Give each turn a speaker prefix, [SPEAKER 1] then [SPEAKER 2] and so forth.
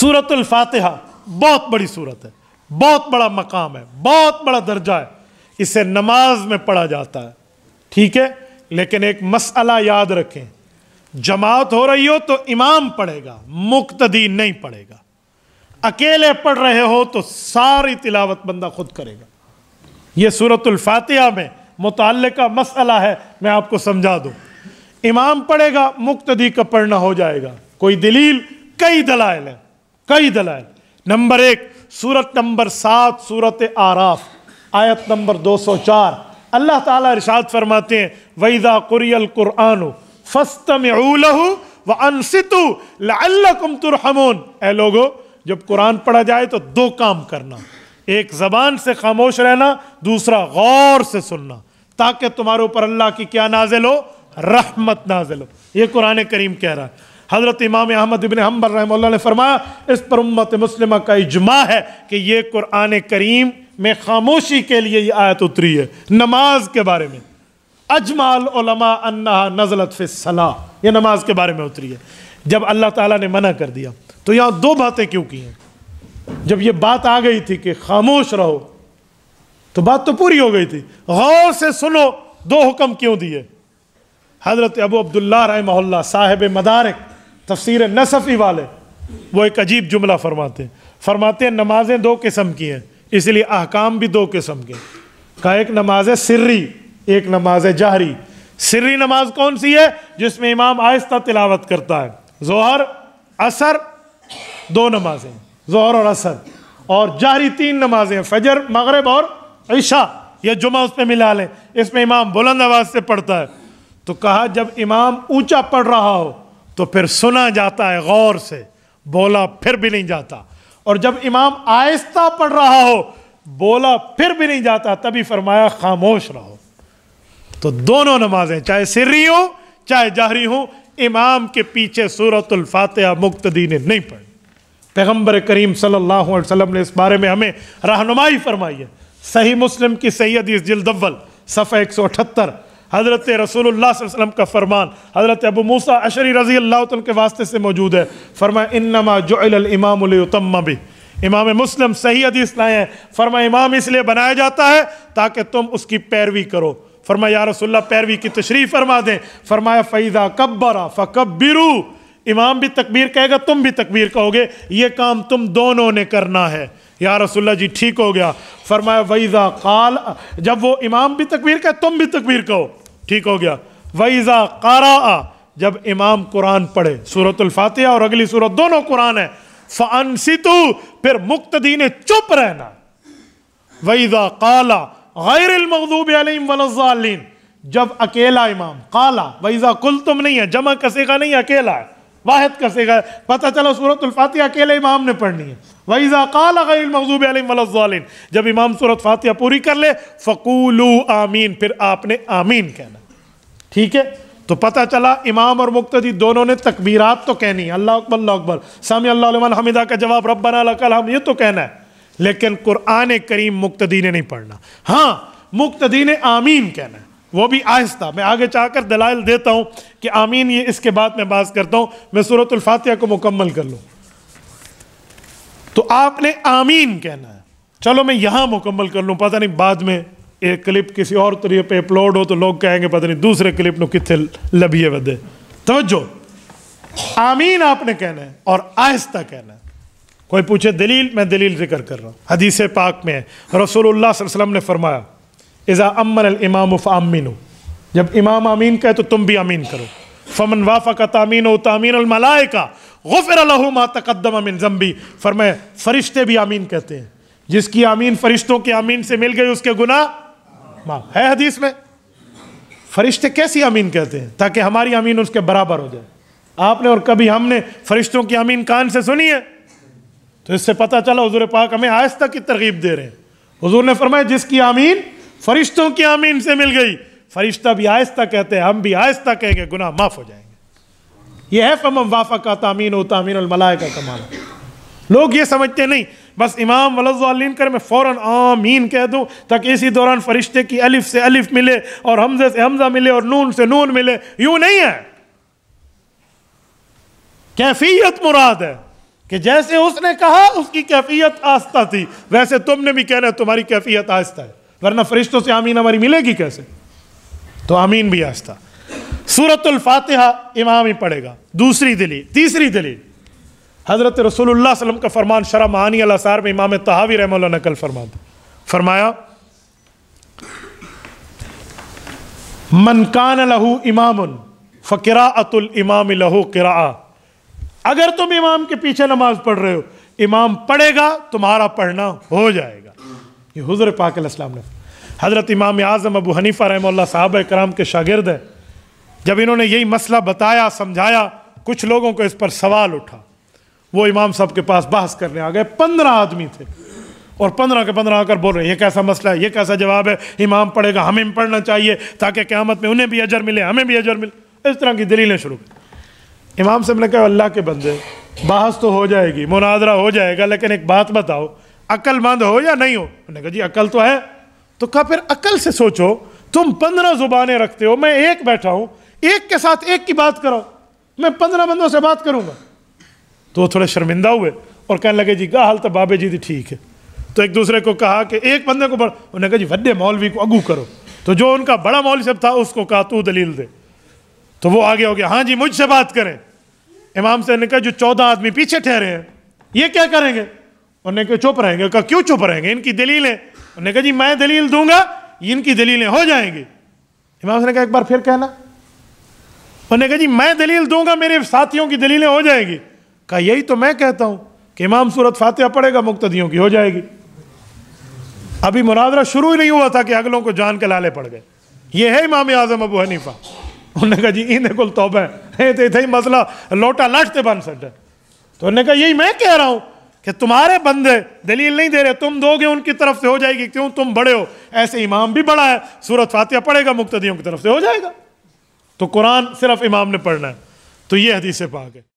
[SPEAKER 1] सूरत फातिहा बहुत बड़ी सूरत है बहुत बड़ा मकाम है बहुत बड़ा दर्जा है इसे नमाज में पढ़ा जाता है ठीक है लेकिन एक मसला याद रखें जमात हो रही हो तो इमाम पढ़ेगा मुक्तदी नहीं पढ़ेगा अकेले पढ़ रहे हो तो सारी तिलावत बंदा खुद करेगा यह सूरत फातिहा में मुतल का मसला है मैं आपको समझा दूँ इमाम पढ़ेगा मुक्तदी का पढ़ना हो जाएगा कोई दलील कई दलाइल है कई दलाल नंबर एक सूरत नंबर सात सूरत आराफ आयत नंबर दो सौ चार अल्लाह ताला इरशाद फरमाते हैं वैदा कुरियल कुरान फस्तम व अनसितु ए लोगो जब कुरान पढ़ा जाए तो दो काम करना एक जबान से खामोश रहना दूसरा गौर से सुनना ताकि तुम्हारे ऊपर अल्लाह की क्या नाजिल हो रहमत नाजिल हो ये कुरान करीम कह रहा है हज़रत इमाम अहमद इबन हम्बर रहमल्ला ने फरमाया इस पर उम्मत मुस्लिम का इजमा है कि ये कुरान करीम में खामोशी के लिए ये आयत उतरी है नमाज के बारे में अजमाल अन्ना नजलत फ़िसला ये नमाज के बारे में उतरी है जब अल्लाह ताला ने मना कर दिया तो यहाँ दो बातें क्यों की हैं जब ये बात आ गई थी कि खामोश रहो तो बात तो पूरी हो गई थी गौर से सुनो दो हुक्म क्यों दिए हज़रत अबू अब्दुल्ला रहमल्ला साहिब मदारक तफसर नसफ़ी वाले वो एक अजीब जुमला फरमाते हैं फरमाते हैं नमाजें दो किस्म की हैं इसलिए अहकाम भी दो किस्म के का एक नमाज है सिर्री एक नमाज है जहरी सिर्री नमाज कौन सी है जिसमें इमाम आहिस्ता तिलावत करता है जोहर असर दो नमाजें जोहर और असर और जहरी तीन नमाजें फजर मगरब और ईशा यह जुमा उसमें मिला लें इसमें इमाम बुलंद आवाज़ से पढ़ता है तो कहा जब इमाम ऊंचा पढ़ रहा हो तो फिर सुना जाता है गौर से बोला फिर भी नहीं जाता और जब इमाम आहिस्ता पढ़ रहा हो बोला फिर भी नहीं जाता तभी फरमाया खामोश रहो तो दोनों नमाजें चाहे सिर्री हो चाहे जाहरी हो इमाम के पीछे सूरतुल फातिहा मुक्तदी ने नहीं पढ़ी पैगम्बर करीम सल्लल्लाहु अलैहि वसल्लम ने इस बारे में हमें रहनुमाई फरमाई है सही मुस्लिम की सैयद इस जिल्दवल सफ़ा एक सौ अठहत्तर हज़रत रसूल वसलम का फ़रमान हज़रत अबू मूसा अशरी रज़ी अल्लाह के वास्ते से मौजूद है फरमा इनमा जोमाम भी इमाम मुस्लिम सही अदीस लाए हैं फरमा इमाम इसलिए बनाया जाता है ताकि तुम उसकी पैरवी करो फरमा या रसोल्ला पैरवी की तशरी फरमा दें फरमाया फ़ैज़ा कब्बरा फ़कबिरू इमाम भी तकबीर कहेगा तुम भी तकबीर कहोगे ये काम तुम दोनों ने करना है या रसुल्ला जी ठीक हो गया फरमाया वईज़ा काल जब वो इमाम भी तकबीर कहे तुम भी तकबीर कहो ठीक हो गया वईज़ा कारा जब इमाम कुरान पढ़े सूरतुल्फातिहा और अगली सूरत दोनों कुरान है फ़ानसितु फिर मुक्तदी ने चुप रहना वईज़ा काला गैर मखदूब वलजालीन जब अकेला इमाम काला वईज़ा कुल तुम नहीं है जमा कसेगा नहीं अकेला है वाहिद कसेगा पता चला सूरतुल्फातिहा अकेले इमाम ने पढ़नी है वईज़ा कालामूब आलिम जब इमाम सूरत फातिया पूरी कर ले फ़कूलू आमीन फिर आपने आमीन कहना ठीक है तो पता चला इमाम और मुक्तदी दोनों ने तकबीरत तो कहनी अल्लाह अकबर अल्लाह अकबर सामी अल्लाह हमिदा का जवाब रब्बना लकल हम ये तो कहना है लेकिन कुरान करीम मुक्तदी ने नहीं पढ़ना हाँ मुक्तदी ने आमीन कहना है वो भी आहिस्ता मैं आगे चाहकर दलाल देता हूँ कि आमीन ये इसके बाद मैं बात करता हूँ मैं सूरतुल्फातिहा को मुकम्मल कर लूँ तो आपने आमीन कहना है चलो मैं यहां मुकम्मल कर लूं पता नहीं बाद में एक क्लिप किसी और तरीके पे अपलोड हो तो लोग कहेंगे पता नहीं दूसरे क्लिप नो कितने लभिए बदे तो आमीन आपने कहना है और आहिस्ता कहना है कोई पूछे दलील मैं दलील जिक्र कर रहा हूं हदीस पाक में रसोल्लाम ने फरमाया इज़ा अमर इमाम आमीन जब इमाम आमीन कहे तो तुम भी आमीन करो फमन वाफ़ा का तामीन हो तामीन का गफर लहुमा तकदम अमीन जम्बी फरमाए फरिश्ते भी आमीन कहते हैं जिसकी आमीन फरिश्तों के आमीन से मिल गई उसके गुना माफ है हदीस में फरिश्ते कैसी आमीन कहते हैं ताकि हमारी आमीन उसके बराबर हो जाए आपने और कभी हमने फरिश्तों की आमीन कान से सुनी है तो इससे पता चला हजूर पाक हमें आहिस्ता की तरगीब दे रहे हैं हजूर ने फरमाया जिसकी आमीन फरिश्तों की आमीन से मिल गई फरिश्ता भी आहिस्ता कहते हैं हम भी आहिस्ता कहेंगे गुनाह माफ हो जाएंगे यह है फम वाफा का तामीन व तामीन का कमाना लोग ये समझते नहीं बस इमाम वल्लिन कर मैं फ़ौर आमीन कह दूँ ताकि इसी दौरान फरिश्ते की अलिफ से अलिफ मिले और हमजे से हमजा मिले और नून से नून मिले यूं नहीं है कैफियत मुराद है कि जैसे उसने कहा उसकी कैफियत आस्था थी वैसे तुमने भी कहना तुम्हारी कैफियत आस्था है वरना फरिश्तों से आमीन हमारी मिलेगी कैसे तो आमीन भी आस्था सूरतुल फातिहा इमाम ही पढ़ेगा दूसरी दलील तीसरी दलील हज़रत रसूलुल्लाह वसल्लम का फरमान शरा महानी सार में इमाम तहावी रहम नकल फरमान फरमाया मनकान लहू इमाम अतुल इमाम लहू किरा अगर तुम इमाम के पीछे नमाज पढ़ रहे हो इमाम पढ़ेगा तुम्हारा पढ़ना हो जाएगा ये हजर पाकाम ने हज़रत इमाम आज़म अबू हनीफ़ा रहम साहब कराम के शागिर्द हैं जब इन्होंने यही मसला बताया समझाया कुछ लोगों को इस पर सवाल उठा वो इमाम साहब के पास बहस करने आ गए पंद्रह आदमी थे और पंद्रह के पंद्रह आकर बोल रहे हैं ये कैसा मसला है ये कैसा जवाब है इमाम पढ़ेगा हमें पढ़ना चाहिए ताकि क्यामत में उन्हें भी अजर मिले हमें भी अजर मिले इस तरह की दलीलें शुरू की इमाम साहब ने कहा अल्लाह के बंदे बहस तो हो जाएगी मुनाजरा हो जाएगा लेकिन एक बात बताओ अक्लमंद हो या नहीं हो उन्होंने कहा जी अकल तो है तो कहा फिर अकल से सोचो तुम पंद्रह जुबानें रखते हो मैं एक बैठा हूँ एक के साथ एक की बात करो मैं पंद्रह बंदों से बात करूंगा तो वो थोड़े शर्मिंदा हुए और कहने लगे जी का हाल तो बाबे जी थी ठीक है तो एक दूसरे को कहा कि एक बंदे को बड़ा उन्होंने कहा जी वे मौलवी को अगू करो तो जो उनका बड़ा मौलवी सब था उसको कहा तू दलील दे तो वो आगे हो गया हाँ जी मुझसे बात करें इमाम से कहा जो चौदह आदमी पीछे ठहरे हैं ये क्या करेंगे उन्होंने कहा चुप रहेंगे कहा क्यों चुप रहेंगे इनकी दलीलें उन्होंने कहा जी मैं दलील दूंगा इनकी दलीलें हो जाएंगी इमाम से कहा एक बार फिर कहना उन्होंने कहा जी मैं दलील दूंगा मेरे साथियों की दलीलें हो जाएगी कहा यही तो मैं कहता हूं कि इमाम सूरत फातिहा पड़ेगा मुक्तदियों की हो जाएगी अभी मुनाजरा शुरू ही नहीं हुआ था कि अगलों को जान के लाले पड़ गए ये है इमाम आजम अबू हनीफा उन्होंने कहा जी इन्हें कुल तोबा है तो इतना ही मसला लोटा लाटते बन सकता तो उन्होंने कहा यही मैं कह रहा हूँ कि तुम्हारे बंदे दलील नहीं दे रहे तुम दोगे उनकी तरफ से हो जाएगी क्यों तुम बड़े हो ऐसे इमाम भी बड़ा है सूरत फातिहा पड़ेगा मुक्तदियों की तरफ से हो जाएगा तो कुरान सिर्फ इमाम ने पढ़ना है तो ये हदीसें पाक है